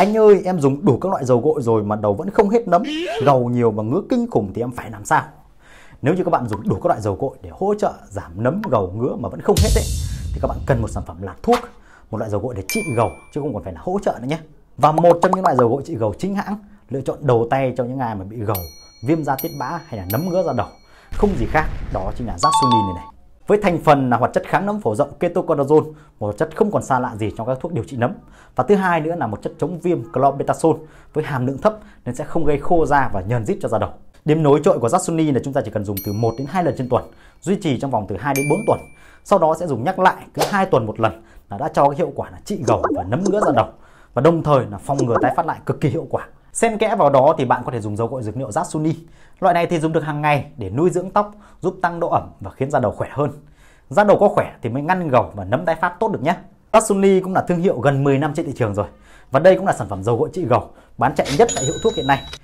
anh ơi em dùng đủ các loại dầu gội rồi mà đầu vẫn không hết nấm gầu nhiều và ngứa kinh khủng thì em phải làm sao nếu như các bạn dùng đủ các loại dầu gội để hỗ trợ giảm nấm gầu ngứa mà vẫn không hết ấy, thì các bạn cần một sản phẩm là thuốc một loại dầu gội để trị gầu chứ không còn phải là hỗ trợ nữa nhé và một trong những loại dầu gội trị gầu chính hãng lựa chọn đầu tay cho những ai mà bị gầu viêm da tiết bã hay là nấm ngứa da đầu không gì khác đó chính là Zasuni này này với thành phần là hoạt chất kháng nấm phổ rộng ketoconazole, một chất không còn xa lạ gì trong các thuốc điều trị nấm. Và thứ hai nữa là một chất chống viêm clobetasol với hàm lượng thấp nên sẽ không gây khô da và nhờn rít cho da đầu. Điểm nối trội của Zatsuni là chúng ta chỉ cần dùng từ 1 đến 2 lần trên tuần, duy trì trong vòng từ 2 đến 4 tuần. Sau đó sẽ dùng nhắc lại cứ 2 tuần một lần là đã cho cái hiệu quả là trị gầu và nấm ngứa da đầu và đồng thời là phòng ngừa tái phát lại cực kỳ hiệu quả. Xen kẽ vào đó thì bạn có thể dùng dầu gội dược liệu Zatsuni. Loại này thì dùng được hàng ngày để nuôi dưỡng tóc, giúp tăng độ ẩm và khiến da đầu khỏe hơn. Da đầu có khỏe thì mới ngăn gầu và nấm tái phát tốt được nhé. Zatsuni cũng là thương hiệu gần 10 năm trên thị trường rồi. Và đây cũng là sản phẩm dầu gội trị gầu bán chạy nhất tại hiệu thuốc hiện nay.